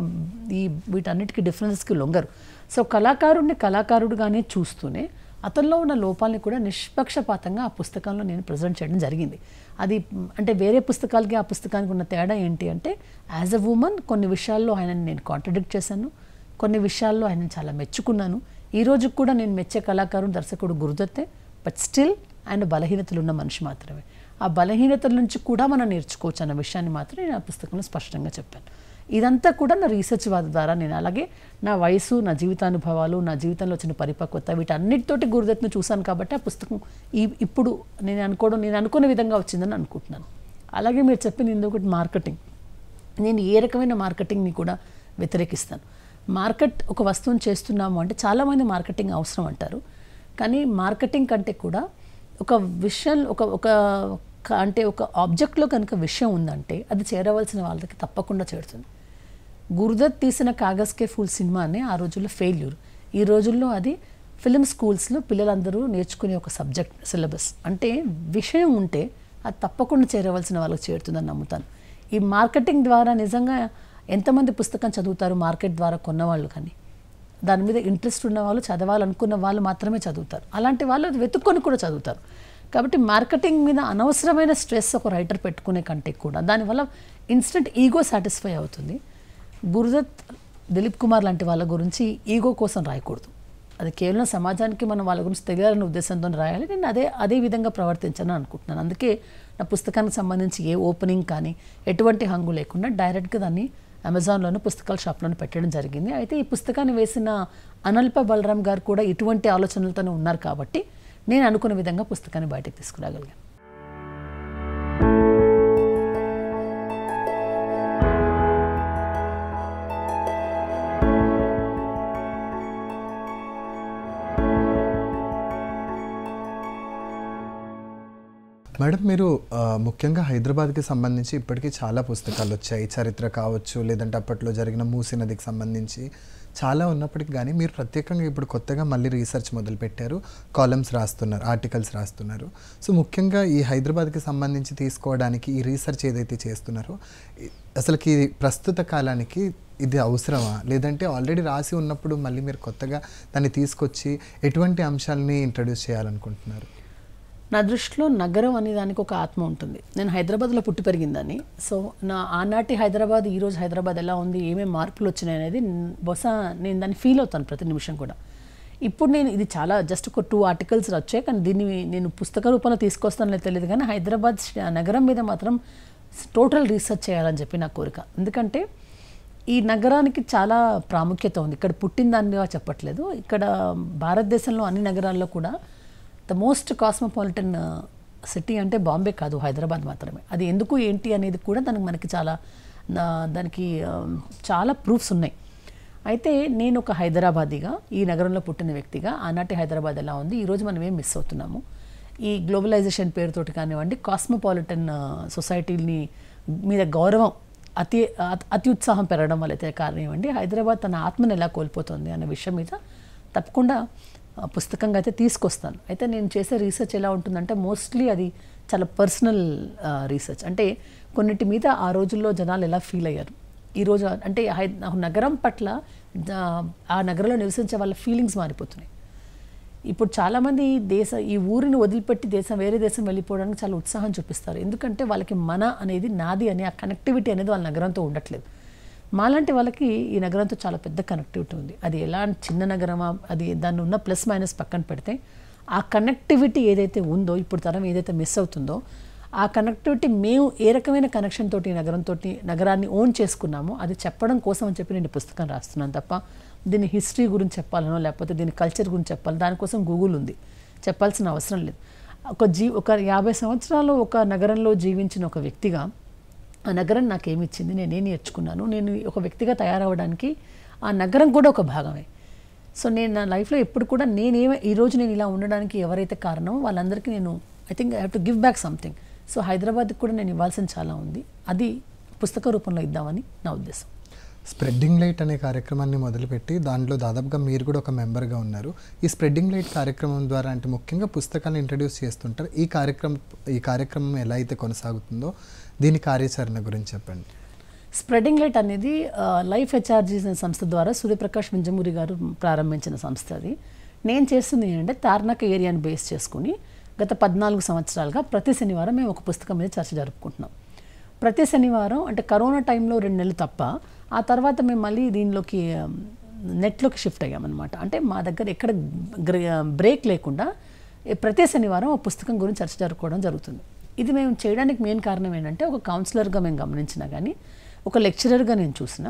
ఈ వీటన్నిటికీ డిఫరెన్స్కి లొంగరు సో కళాకారుడిని కళాకారుడుగానే చూస్తూనే అతనిలో ఉన్న లోపాలని కూడా నిష్పక్షపాతంగా ఆ పుస్తకంలో నేను ప్రజెంట్ చేయడం జరిగింది అది అంటే వేరే పుస్తకాలకి ఆ పుస్తకానికి ఉన్న తేడా ఏంటి అంటే యాజ్ అ ఉమెన్ కొన్ని విషయాల్లో ఆయనని నేను కాంట్రడిక్ట్ చేశాను కొన్ని విషయాల్లో ఆయనను చాలా మెచ్చుకున్నాను ఈ రోజు కూడా నేను మెచ్చే కళాకారుడు దర్శకుడు గురుదత్తే బట్ స్టిల్ ఆయన బలహీనతలు ఉన్న మనిషి మాత్రమే ఆ బలహీనతల నుంచి కూడా మనం నేర్చుకోవచ్చు అన్న విషయాన్ని మాత్రం నేను ఆ పుస్తకంలో స్పష్టంగా చెప్పాను ఇదంతా కూడా నా రీసెర్చ్ ద్వారా నేను అలాగే నా వయసు నా జీవితానుభవాలు నా జీవితంలో వచ్చిన పరిపక్వత వీటన్నిటితోటి గురుదత్ను చూశాను కాబట్టి ఆ పుస్తకం ఈ ఇప్పుడు నేను అనుకోవడం నేను అనుకున్న విధంగా వచ్చిందని అనుకుంటున్నాను అలాగే మీరు చెప్పింది ఒకటి మార్కెటింగ్ నేను ఏ రకమైన మార్కెటింగ్ని కూడా వ్యతిరేకిస్తాను మార్కెట్ ఒక వస్తువుని చేస్తున్నాము అంటే చాలామంది మార్కెటింగ్ అవసరం అంటారు కానీ మార్కెటింగ్ కంటే కూడా ఒక విషయం ఒక ఒక అంటే ఒక ఆబ్జెక్ట్లో కనుక విషయం ఉందంటే అది చేరవలసిన వాళ్ళకి తప్పకుండా చేరుతుంది గురుదత్ తీసిన ఫుల్ సినిమా సినిమానే ఆ రోజుల్లో ఫెయిల్యూర్ ఈ రోజుల్లో అది ఫిలిం స్కూల్స్లో పిల్లలందరూ నేర్చుకునే ఒక సబ్జెక్ట్ సిలబస్ అంటే విషయం ఉంటే అది తప్పకుండా చేరవలసిన వాళ్ళకి చేరుతుందని నమ్ముతాను ఈ మార్కెటింగ్ ద్వారా నిజంగా ఎంతమంది పుస్తకం చదువుతారు మార్కెట్ ద్వారా కొన్నవాళ్ళు కానీ దాని మీద ఇంట్రెస్ట్ ఉన్న వాళ్ళు చదవాలనుకున్న వాళ్ళు మాత్రమే చదువుతారు అలాంటి వాళ్ళు వెతుక్కొని కూడా చదువుతారు కాబట్టి మార్కెటింగ్ మీద అనవసరమైన స్ట్రెస్ ఒక రైటర్ పెట్టుకునే కంటే కూడా దానివల్ల ఇన్స్టెంట్ ఈగో సాటిస్ఫై అవుతుంది గురుదత్ దిలీప్ కుమార్ లాంటి వాళ్ళ గురించి ఈగో కోసం రాయకూడదు అది కేవలం సమాజానికి మనం వాళ్ళ గురించి తెలియాలనే ఉద్దేశంతో రాయాలి నేను అదే అదే విధంగా ప్రవర్తించాను అనుకుంటున్నాను అందుకే నా పుస్తకానికి సంబంధించి ఏ ఓపెనింగ్ కానీ ఎటువంటి హంగు లేకుండా డైరెక్ట్గా దాన్ని అమెజాన్లోనూ పుస్తకాల షాప్లోనూ పెట్టడం జరిగింది అయితే ఈ పుస్తకాన్ని వేసిన అనల్ప బలరాం గారు కూడా ఇటువంటి ఆలోచనలతోనే ఉన్నారు కాబట్టి నేను అనుకున్న విధంగా పుస్తకాన్ని బయటకు తీసుకురాగలిగాను మేడం మీరు ముఖ్యంగా హైదరాబాద్కి సంబంధించి ఇప్పటికీ చాలా పుస్తకాలు వచ్చాయి చరిత్ర కావచ్చు లేదంటే అప్పట్లో జరిగిన మూసినదికి నదికి సంబంధించి చాలా ఉన్నప్పటికీ కానీ మీరు ప్రత్యేకంగా ఇప్పుడు కొత్తగా మళ్ళీ రీసెర్చ్ మొదలుపెట్టారు కాలమ్స్ రాస్తున్నారు ఆర్టికల్స్ రాస్తున్నారు సో ముఖ్యంగా ఈ హైదరాబాద్కి సంబంధించి తీసుకోవడానికి ఈ రీసెర్చ్ ఏదైతే చేస్తున్నారో అసలుకి ప్రస్తుత కాలానికి ఇది అవసరమా లేదంటే ఆల్రెడీ రాసి ఉన్నప్పుడు మళ్ళీ మీరు కొత్తగా దాన్ని తీసుకొచ్చి ఎటువంటి అంశాలని ఇంట్రడ్యూస్ చేయాలనుకుంటున్నారు నా దృష్టిలో నగరం అనే దానికి ఒక ఆత్మ ఉంటుంది నేను హైదరాబాద్లో పుట్టి పెరిగిందని సో నా ఆనాటి హైదరాబాద్ ఈరోజు హైదరాబాద్ ఎలా ఉంది ఏమేమి మార్పులు వచ్చినాయి అనేది బహుశా నేను దాన్ని ఫీల్ అవుతాను ప్రతి నిమిషం కూడా ఇప్పుడు నేను ఇది చాలా జస్ట్ ఒక టూ ఆర్టికల్స్ వచ్చాయి కానీ దీన్ని నేను పుస్తక రూపంలో తీసుకొస్తానో తెలియదు కానీ హైదరాబాద్ నగరం మీద మాత్రం టోటల్ రీసెర్చ్ చేయాలని చెప్పి నా కోరిక ఎందుకంటే ఈ నగరానికి చాలా ప్రాముఖ్యత ఉంది ఇక్కడ పుట్టిందాన్ని చెప్పట్లేదు ఇక్కడ భారతదేశంలో అన్ని నగరాల్లో కూడా ద మోస్ట్ కాస్మోపాలిటన్ సిటీ అంటే బాంబే కాదు హైదరాబాద్ మాత్రమే అది ఎందుకు ఏంటి అనేది కూడా దానికి మనకి చాలా దానికి చాలా ప్రూఫ్స్ ఉన్నాయి అయితే నేను ఒక హైదరాబాదీగా ఈ నగరంలో పుట్టిన వ్యక్తిగా ఆనాటి హైదరాబాద్ ఎలా ఉంది ఈరోజు మనం ఏం మిస్ అవుతున్నాము ఈ గ్లోబలైజేషన్ పేరుతోటి కానివ్వండి కాస్మోపాలిటన్ సొసైటీని మీద గౌరవం అతి అతి ఉత్సాహం పెరగడం వల్ల అయితే కారణం ఇవ్వండి హైదరాబాద్ తన ఆత్మను ఎలా కోల్పోతుంది అన్న విషయం మీద తప్పకుండా పుస్తకంగా అయితే తీసుకొస్తాను అయితే నేను చేసే రీసెర్చ్ ఎలా ఉంటుందంటే మోస్ట్లీ అది చాలా పర్సనల్ రీసెర్చ్ అంటే కొన్నిటి మీద ఆ రోజుల్లో జనాలు ఎలా ఫీల్ అయ్యారు ఈరోజు అంటే నగరం పట్ల ఆ నగరంలో నివసించే వాళ్ళ ఫీలింగ్స్ మారిపోతున్నాయి ఇప్పుడు చాలామంది దేశ ఈ ఊరిని వదిలిపెట్టి దేశం వేరే దేశం వెళ్ళిపోవడానికి చాలా ఉత్సాహం చూపిస్తారు ఎందుకంటే వాళ్ళకి మన అనేది నాది అనే ఆ కనెక్టివిటీ అనేది వాళ్ళ నగరంతో ఉండట్లేదు మాలాంటి వాళ్ళకి ఈ నగరంతో చాలా పెద్ద కనెక్టివిటీ ఉంది అది ఎలా చిన్న నగరమా అది దాన్ని ఉన్న ప్లస్ మైనస్ పక్కన పెడితే ఆ కనెక్టివిటీ ఏదైతే ఉందో ఇప్పుడు తరం ఏదైతే మిస్ అవుతుందో ఆ కనెక్టివిటీ మేము ఏ రకమైన కనెక్షన్ తోటి నగరంతో నగరాన్ని ఓన్ చేసుకున్నామో అది చెప్పడం కోసం అని చెప్పి నేను పుస్తకం రాస్తున్నాను తప్ప దీని హిస్టరీ గురించి చెప్పాలనో లేకపోతే దీని కల్చర్ గురించి చెప్పాలి దానికోసం గూగుల్ ఉంది చెప్పాల్సిన అవసరం లేదు ఒక జీ ఒక యాభై సంవత్సరాలు ఒక నగరంలో జీవించిన ఒక వ్యక్తిగా ఆ నగరం ఏమి ఇచ్చింది నేనేం నేర్చుకున్నాను నేను ఒక వ్యక్తిగా తయారవడానికి ఆ నగరం కూడా ఒక భాగమే సో నేను నా లైఫ్లో ఎప్పుడు కూడా నేనేమే ఈరోజు నేను ఇలా ఉండడానికి ఎవరైతే కారణమో వాళ్ళందరికీ నేను I think I have to give back something so హైదరాబాద్కి కూడా నేను ఇవ్వాల్సిన చాలా ఉంది అది పుస్తక రూపంలో ఇద్దామని నా ఉద్దేశం స్ప్రెడ్డింగ్ లైట్ అనే కార్యక్రమాన్ని మొదలుపెట్టి దాంట్లో దాదాపుగా మీరు కూడా ఒక మెంబర్గా ఉన్నారు ఈ స్ప్రెడ్డింగ్ లైట్ కార్యక్రమం ద్వారా అంటే ముఖ్యంగా పుస్తకాన్ని ఇంట్రడ్యూస్ చేస్తుంటారు ఈ కార్యక్రమం ఈ కార్యక్రమం ఎలా అయితే కొనసాగుతుందో దీని కార్యాచరణ గురించి చెప్పండి స్ప్రెడింగ్ లైట్ అనేది లైఫ్ హెచ్ఆర్జీస్ అనే సంస్థ ద్వారా సూర్యప్రకాష్ మింజమూరి గారు ప్రారంభించిన సంస్థ అది నేను చేస్తుంది ఏంటంటే తార్నాక ఏరియాని బేస్ చేసుకుని గత పద్నాలుగు సంవత్సరాలుగా ప్రతి శనివారం మేము ఒక పుస్తకం మీద చర్చ జరుపుకుంటున్నాం ప్రతి శనివారం అంటే కరోనా టైంలో రెండు నెలలు తప్ప ఆ తర్వాత మేము మళ్ళీ దీనిలోకి నెట్లోకి షిఫ్ట్ అయ్యామన్నమాట అంటే మా దగ్గర ఎక్కడ బ్రేక్ లేకుండా ప్రతి శనివారం ఆ పుస్తకం గురించి చర్చ జరుపుకోవడం జరుగుతుంది ఇది మేము చేయడానికి మెయిన్ కారణం ఏంటంటే ఒక కౌన్సిలర్గా మేము గమనించినా కానీ ఒక లెక్చరర్గా నేను చూసిన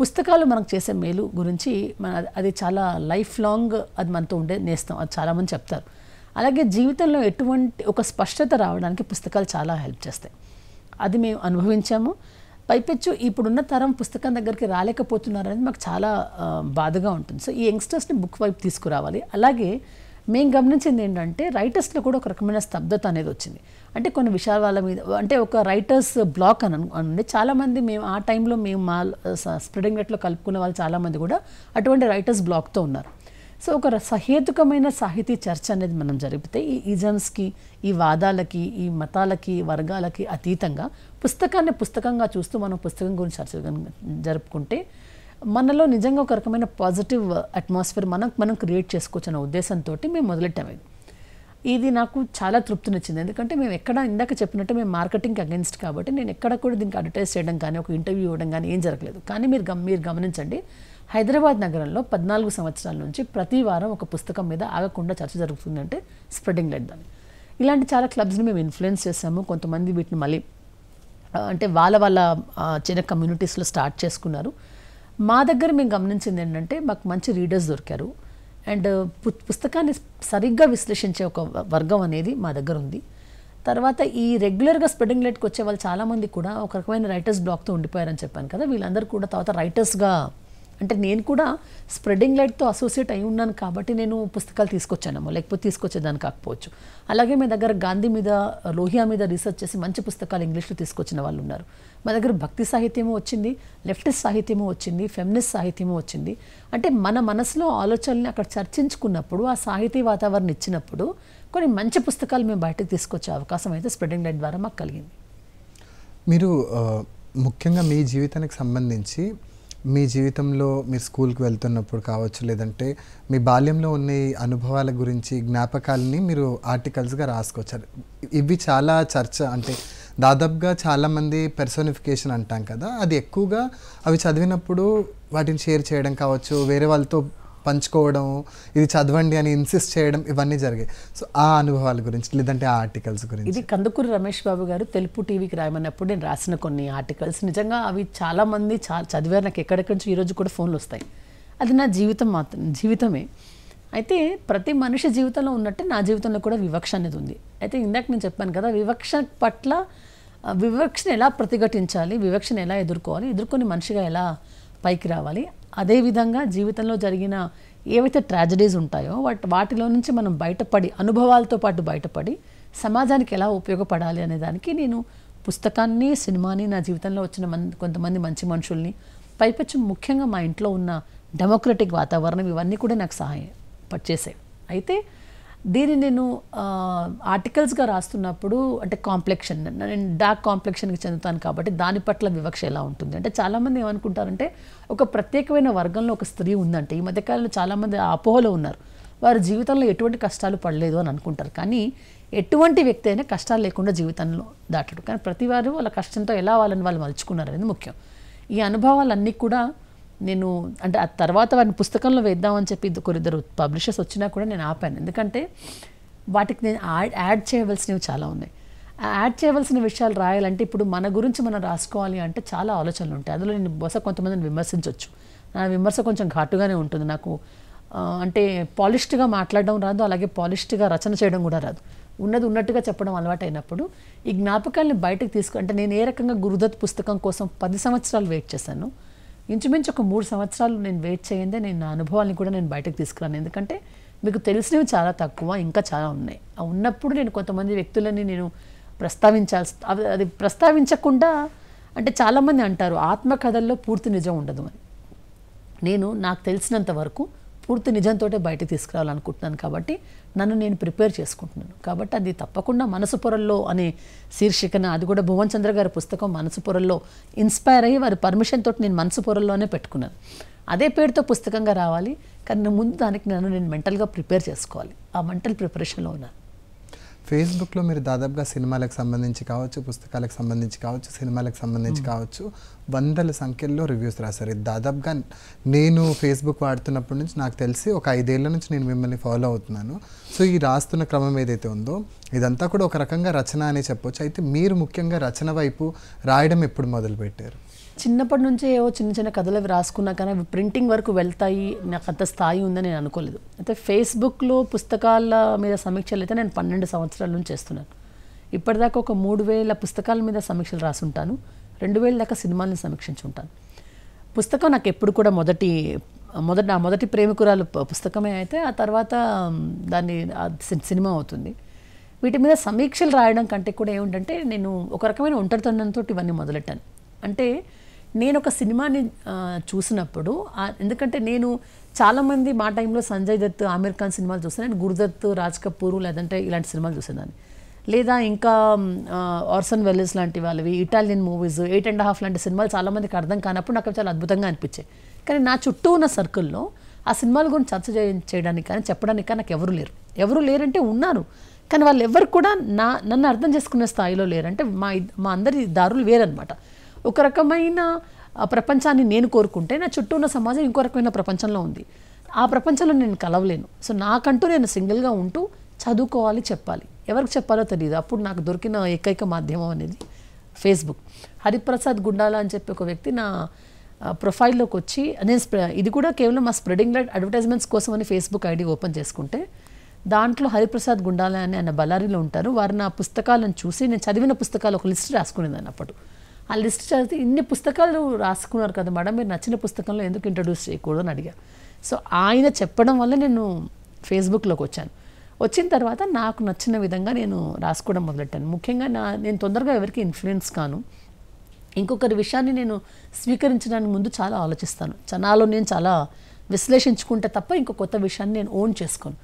పుస్తకాలు మనకు చేసే మేలు గురించి మన అది చాలా లైఫ్ లాంగ్ అది మనతో ఉండే నేస్తాం అది చాలామంది చెప్తారు అలాగే జీవితంలో ఎటువంటి ఒక స్పష్టత రావడానికి పుస్తకాలు చాలా హెల్ప్ చేస్తాయి అది మేము అనుభవించాము పైపెచ్చు ఇప్పుడున్న తరం పుస్తకం దగ్గరికి రాలేకపోతున్నారనేది మాకు చాలా బాధగా ఉంటుంది సో ఈ యంగ్స్టర్స్ని బుక్ వైపు తీసుకురావాలి అలాగే మేము గమనించింది ఏంటంటే రైటర్స్లో కూడా ఒక రకమైన స్తబ్దత అనేది వచ్చింది అంటే కొన్ని విషయాల వాళ్ళ మీద అంటే ఒక రైటర్స్ బ్లాక్ అని అనుకుంటే చాలామంది మేము ఆ టైంలో మేము మా స్ప్రెడింగ్ రేట్లో కలుపుకున్న వాళ్ళు చాలామంది కూడా అటువంటి రైటర్స్ బ్లాక్తో ఉన్నారు సో ఒక సహేతుకమైన సాహితీ చర్చ అనేది మనం జరిపితే ఈ ఈజమ్స్కి ఈ వాదాలకి ఈ మతాలకి వర్గాలకి అతీతంగా పుస్తకాన్ని పుస్తకంగా చూస్తూ మనం పుస్తకం గురించి చర్చ జరుపుకుంటే మనలో నిజంగా ఒక రకమైన పాజిటివ్ అట్మాస్ఫియర్ మనం మనం క్రియేట్ చేసుకోవచ్చు అనే ఉద్దేశంతో మేము మొదలెట్టాము ఇది నాకు చాలా తృప్తినిచ్చింది ఎందుకంటే మేము ఎక్కడ ఇందాక చెప్పినట్టు మేము మార్కెటింగ్ అగెన్స్ట్ కాబట్టి నేను ఎక్కడ కూడా దీనికి అడ్వర్టైజ్ చేయడం కానీ ఒక ఇంటర్వ్యూ ఇవ్వడం కానీ ఏం జరగలేదు కానీ మీరు గమ్ మీరు గమనించండి హైదరాబాద్ నగరంలో పద్నాలుగు సంవత్సరాల నుంచి ప్రతి వారం ఒక పుస్తకం మీద ఆగకుండా చర్చ జరుగుతుందంటే స్ప్రెడింగ్ లైట్ దాన్ని ఇలాంటి చాలా క్లబ్స్ని మేము ఇన్ఫ్లుయెన్స్ చేసాము కొంతమంది వీటిని మళ్ళీ అంటే వాళ్ళ వాళ్ళ చిన్న కమ్యూనిటీస్లో స్టార్ట్ చేసుకున్నారు మా దగ్గర మేము గమనించింది ఏంటంటే మాకు మంచి రీడర్స్ దొరికారు అండ్ పుస్తకాన్ని సరిగ్గా విశ్లేషించే ఒక వర్గం అనేది మా దగ్గర ఉంది తర్వాత ఈ రెగ్యులర్గా స్ప్రెడింగ్ లైట్కి వచ్చే వాళ్ళు చాలామంది కూడా ఒక రకమైన రైటర్స్ బ్లాక్తో ఉండిపోయారని చెప్పాను కదా వీళ్ళందరూ కూడా తర్వాత రైటర్స్గా అంటే నేను కూడా స్ప్రెడింగ్ లైట్తో అసోసియేట్ అయి ఉన్నాను కాబట్టి నేను పుస్తకాలు తీసుకొచ్చానేమో లేకపోతే తీసుకొచ్చేదాన్ని కాకపోవచ్చు అలాగే మీ దగ్గర గాంధీ మీద లోహియా మీద రీసెర్చ్ చేసి మంచి పుస్తకాలు ఇంగ్లీష్లో తీసుకొచ్చిన వాళ్ళు ఉన్నారు మా దగ్గర భక్తి సాహిత్యము వచ్చింది లెఫ్టిస్ట్ సాహిత్యము వచ్చింది ఫెమినిస్ట్ సాహిత్యము వచ్చింది అంటే మన మనసులో ఆలోచనల్ని అక్కడ చర్చించుకున్నప్పుడు ఆ సాహితీ వాతావరణం ఇచ్చినప్పుడు కొన్ని మంచి పుస్తకాలు మేము బయటకు తీసుకొచ్చే అవకాశం అయితే స్ప్రెడింగ్ లైట్ ద్వారా మాకు కలిగింది మీరు ముఖ్యంగా మీ జీవితానికి సంబంధించి మీ జీవితంలో మీరు స్కూల్కి వెళ్తున్నప్పుడు కావచ్చు లేదంటే మీ బాల్యంలో ఉన్న అనుభవాల గురించి జ్ఞాపకాలని మీరు ఆర్టికల్స్గా రాసుకోవచ్చు ఇవి చాలా చర్చ అంటే దాదాపుగా చాలామంది పెర్సోనిఫికేషన్ అంటాం కదా అది ఎక్కువగా అవి చదివినప్పుడు వాటిని షేర్ చేయడం కావచ్చు వేరే వాళ్ళతో పంచుకోవడం ఇది చదవండి అని ఇన్సిస్ట్ చేయడం ఇవన్నీ జరిగాయి సో ఆ అనుభవాల గురించి లేదంటే ఆ ఆర్టికల్స్ గురించి ఇది కందుకూరు రమేష్ బాబు గారు తెలుపు టీవీకి రాయమన్నప్పుడు నేను రాసిన కొన్ని ఆర్టికల్స్ నిజంగా అవి మంది చాలా చదివారు నాకు ఎక్కడెక్కడి నుంచి ఈరోజు కూడా ఫోన్లు వస్తాయి అది నా జీవితం మాత్రం జీవితమే అయితే ప్రతి మనిషి జీవితంలో ఉన్నట్టే నా జీవితంలో కూడా వివక్ష అనేది ఉంది అయితే ఇందాక నేను చెప్పాను కదా వివక్ష పట్ల వివక్షను ఎలా ప్రతిఘటించాలి వివక్షను ఎలా ఎదుర్కోవాలి ఎదుర్కొని మనిషిగా ఎలా పైకి రావాలి అదేవిధంగా జీవితంలో జరిగిన ఏవైతే ట్రాజడీస్ ఉంటాయో వాటి వాటిలో నుంచి మనం బయటపడి అనుభవాలతో పాటు బయటపడి సమాజానికి ఎలా ఉపయోగపడాలి అనే దానికి నేను పుస్తకాన్ని సినిమాని నా జీవితంలో వచ్చిన మన్ కొంతమంది మంచి మనుషుల్ని పైపచ్చి ముఖ్యంగా మా ఇంట్లో ఉన్న డెమోక్రటిక్ వాతావరణం ఇవన్నీ కూడా నాకు సహాయం చేసాయి అయితే దీన్ని నేను ఆర్టికల్స్గా రాస్తున్నప్పుడు అంటే కాంప్లెక్షన్ నేను డార్క్ కాంప్లెక్షన్కి చెందుతాను కాబట్టి దాని పట్ల వివక్ష ఎలా ఉంటుంది అంటే చాలామంది ఏమనుకుంటారంటే ఒక ప్రత్యేకమైన వర్గంలో ఒక స్త్రీ ఉందంటే ఈ మధ్యకాలంలో చాలామంది అపోహలో ఉన్నారు వారి జీవితంలో ఎటువంటి కష్టాలు పడలేదు అని అనుకుంటారు కానీ ఎటువంటి వ్యక్తి అయినా కష్టాలు లేకుండా జీవితంలో దాటడు కానీ ప్రతివారు వాళ్ళ కష్టంతో ఎలా వాళ్ళని వాళ్ళు మలుచుకున్నారు అనేది ముఖ్యం ఈ అనుభవాలన్నీ కూడా నేను అంటే ఆ తర్వాత వారిని పుస్తకంలో వేద్దామని చెప్పి కొరిద్దరు పబ్లిషర్స్ వచ్చినా కూడా నేను ఆపాను ఎందుకంటే వాటికి నేను యాడ్ యాడ్ చేయవలసినవి చాలా ఉన్నాయి యాడ్ చేయవలసిన విషయాలు రాయాలంటే ఇప్పుడు మన గురించి మనం రాసుకోవాలి అంటే చాలా ఆలోచనలు ఉంటాయి అందులో నేను బహుశా కొంతమందిని విమర్శించవచ్చు నా విమర్శ కొంచెం ఘాటుగానే ఉంటుంది నాకు అంటే పాలిష్డ్గా మాట్లాడడం రాదు అలాగే పాలిష్డ్గా రచన చేయడం కూడా రాదు ఉన్నది ఉన్నట్టుగా చెప్పడం అలవాటైనప్పుడు ఈ జ్ఞాపకాలను బయటకు తీసుకు అంటే నేను ఏ రకంగా గురుదత్ పుస్తకం కోసం పది సంవత్సరాలు వెయిట్ చేశాను ఇంచుమించు ఒక మూడు సంవత్సరాలు నేను వెయిట్ చేయందే నేను నా అనుభవాన్ని కూడా నేను బయటకు తీసుకురాను ఎందుకంటే మీకు తెలిసినవి చాలా తక్కువ ఇంకా చాలా ఉన్నాయి ఉన్నప్పుడు నేను కొంతమంది వ్యక్తులని నేను ప్రస్తావించాల్సి అది ప్రస్తావించకుండా అంటే చాలామంది అంటారు ఆత్మకథల్లో పూర్తి నిజం ఉండదు అని నేను నాకు తెలిసినంత వరకు పూర్తి నిజంతో బయట తీసుకురావాలనుకుంటున్నాను కాబట్టి నన్ను నేను ప్రిపేర్ చేసుకుంటున్నాను కాబట్టి అది తప్పకుండా మనసు పొరల్లో అనే శీర్షికన అది కూడా భువన్ చంద్ర గారి పుస్తకం మనసు పొరల్లో ఇన్స్పైర్ అయ్యి వారి పర్మిషన్ తోటి నేను మనసు పొరల్లోనే పెట్టుకున్నాను అదే పేరుతో పుస్తకంగా రావాలి కానీ ముందు దానికి నన్ను నేను మెంటల్గా ప్రిపేర్ చేసుకోవాలి ఆ మెంటల్ ప్రిపరేషన్లో ఉన్నాను ఫేస్బుక్లో మీరు దాదాపుగా సినిమాలకు సంబంధించి కావచ్చు పుస్తకాలకు సంబంధించి కావచ్చు సినిమాలకు సంబంధించి కావచ్చు వందల సంఖ్యల్లో రివ్యూస్ రాశారు ఇది దాదాపుగా నేను ఫేస్బుక్ వాడుతున్నప్పటి నుంచి నాకు తెలిసి ఒక ఐదేళ్ల నుంచి నేను మిమ్మల్ని ఫాలో అవుతున్నాను సో ఈ రాస్తున్న క్రమం ఏదైతే ఉందో ఇదంతా కూడా ఒక రకంగా రచన అనే చెప్పొచ్చు అయితే మీరు ముఖ్యంగా రచన వైపు రాయడం ఎప్పుడు మొదలుపెట్టారు చిన్నప్పటి నుంచే ఏవో చిన్న చిన్న కథలు అవి రాసుకున్నా కానీ అవి ప్రింటింగ్ వరకు వెళ్తాయి నాకు అంత స్థాయి ఉందని నేను అనుకోలేదు అయితే ఫేస్బుక్లో పుస్తకాల మీద సమీక్షలు అయితే నేను పన్నెండు సంవత్సరాల నుంచి చేస్తున్నాను ఇప్పటిదాకా ఒక మూడు వేల పుస్తకాల మీద సమీక్షలు రాసుంటాను రెండు వేల దాకా సినిమాలను సమీక్షించుంటాను పుస్తకం నాకు ఎప్పుడు కూడా మొదటి మొదటి నా మొదటి ప్రేమికురాలు పుస్తకమే అయితే ఆ తర్వాత దాన్ని సినిమా అవుతుంది వీటి మీద సమీక్షలు రాయడం కంటే కూడా ఏమిటంటే నేను ఒక రకమైన ఒంటరితనంతో ఇవన్నీ మొదలెట్టాను అంటే నేను ఒక సినిమాని చూసినప్పుడు ఎందుకంటే నేను చాలామంది మా టైంలో సంజయ్ దత్ ఆమీర్ ఖాన్ సినిమాలు చూసాను గురుదత్ రాజ్ కపూర్ లేదంటే ఇలాంటి సినిమాలు చూసేదాన్ని లేదా ఇంకా ఆర్సన్ వెల్లెస్ లాంటి వాళ్ళవి Italian movies eight and half లాంటి సినిమాలు చాలామందికి అర్థం కానప్పుడు నాకు చాలా అద్భుతంగా అనిపించాయి కానీ నా చుట్టూ ఉన్న సర్కిల్లో ఆ సినిమాల గురించి చర్చ చేయడానికి కానీ చెప్పడానికి కానీ నాకు ఎవరు లేరు ఎవరు లేరంటే ఉన్నారు కానీ వాళ్ళు ఎవరు కూడా నా నన్ను అర్థం చేసుకునే స్థాయిలో లేరంటే మా మా అందరి దారులు వేరనమాట ఒక రకమైన ప్రపంచాన్ని నేను కోరుకుంటే నా చుట్టూ ఉన్న సమాజం ఇంకో రకమైన ప్రపంచంలో ఉంది ఆ ప్రపంచంలో నేను కలవలేను సో నాకంటూ నేను సింగిల్గా ఉంటూ చదువుకోవాలి చెప్పాలి ఎవరికి చెప్పాలో తెలియదు అప్పుడు నాకు దొరికిన ఏకైక మాధ్యమం అనేది ఫేస్బుక్ హరిప్రసాద్ గుండాల అని చెప్పి ఒక వ్యక్తి నా ప్రొఫైల్లోకి వచ్చి నేను ఇది కూడా కేవలం మా స్ప్రెడింగ్ లైట్ అడ్వర్టైజ్మెంట్స్ కోసం అని ఫేస్బుక్ ఐడి ఓపెన్ చేసుకుంటే దాంట్లో హరిప్రసాద్ గుండాల అని ఆయన బళ్ళారిలో ఉంటారు వారు నా పుస్తకాలను చూసి నేను చదివిన పుస్తకాలు ఒక లిస్ట్ రాసుకునేదాన్ని అప్పుడు ఆ లిస్ట్ చదివితే ఇన్ని పుస్తకాలు రాసుకున్నారు కదా మేడం మీరు నచ్చిన పుస్తకంలో ఎందుకు ఇంట్రడ్యూస్ చేయకూడదు అని అడిగారు సో ఆయన చెప్పడం వల్ల నేను ఫేస్బుక్లోకి వచ్చాను వచ్చిన తర్వాత నాకు నచ్చిన విధంగా నేను రాసుకోవడం మొదలెట్టాను ముఖ్యంగా నా నేను తొందరగా ఎవరికి ఇన్ఫ్లుయెన్స్ కాను ఇంకొకరి విషయాన్ని నేను స్వీకరించడానికి ముందు చాలా ఆలోచిస్తాను చనాలో నేను చాలా విశ్లేషించుకుంటే తప్ప ఇంకో కొత్త విషయాన్ని నేను ఓన్ చేసుకోను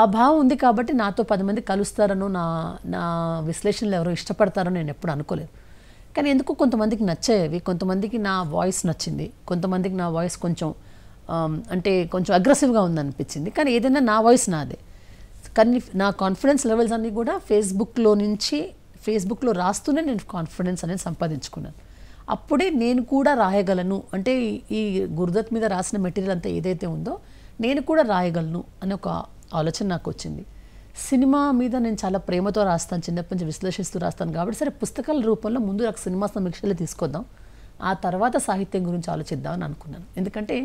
ఆ భావం ఉంది కాబట్టి నాతో పది మంది కలుస్తారనో నా నా విశ్లేషణలు ఎవరో ఇష్టపడతారో నేను ఎప్పుడు అనుకోలేదు కానీ ఎందుకు కొంతమందికి నచ్చాయి కొంతమందికి నా వాయిస్ నచ్చింది కొంతమందికి నా వాయిస్ కొంచెం అంటే కొంచెం అగ్రెసివ్గా ఉందనిపించింది కానీ ఏదైనా నా వాయిస్ నాదే కానీ నా కాన్ఫిడెన్స్ లెవెల్స్ అన్నీ కూడా ఫేస్బుక్లో నుంచి ఫేస్బుక్లో రాస్తూనే నేను కాన్ఫిడెన్స్ అనేది సంపాదించుకున్నాను అప్పుడే నేను కూడా రాయగలను అంటే ఈ గురుదత్ మీద రాసిన మెటీరియల్ అంతా ఏదైతే ఉందో నేను కూడా రాయగలను అనే ఒక ఆలోచన నాకు వచ్చింది సినిమా మీద నేను చాలా ప్రేమతో రాస్తాను చిన్నప్పటి నుంచి విశ్లేషిస్తూ రాస్తాను కాబట్టి సరే పుస్తకాల రూపంలో ముందు నాకు సినిమా సమీక్షలు తీసుకొద్దాం ఆ తర్వాత సాహిత్యం గురించి ఆలోచిద్దామని అనుకున్నాను ఎందుకంటే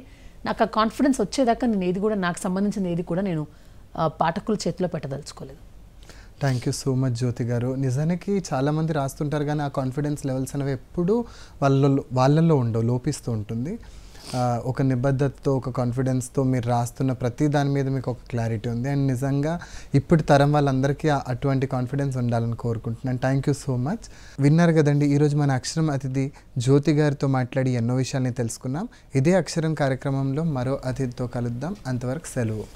నాకు ఆ కాన్ఫిడెన్స్ వచ్చేదాకా నేను ఏది కూడా నాకు సంబంధించిన ఏది కూడా నేను పాఠకుల చేతిలో పెట్టదలుచుకోలేదు thank you so much Jyothi garu నిజానికి చాలామంది రాస్తుంటారు కానీ ఆ కాన్ఫిడెన్స్ లెవెల్స్ అనేవి ఎప్పుడూ వాళ్ళలో వాళ్ళల్లో ఉండవు లోపిస్తూ ఉంటుంది ఒక నిబద్ధతతో ఒక కాన్ఫిడెన్స్తో మీరు రాస్తున్న ప్రతి దాని మీద మీకు ఒక క్లారిటీ ఉంది అండ్ నిజంగా ఇప్పుడు తరం వాళ్ళందరికీ అటువంటి కాన్ఫిడెన్స్ ఉండాలని కోరుకుంటున్నాను థ్యాంక్ యూ సో మచ్ విన్నారు కదండి ఈరోజు మన అక్షరం అతిథి జ్యోతి గారితో మాట్లాడి ఎన్నో విషయాల్ని తెలుసుకున్నాం ఇదే అక్షరం కార్యక్రమంలో మరో అతిథితో కలుద్దాం అంతవరకు సెలవు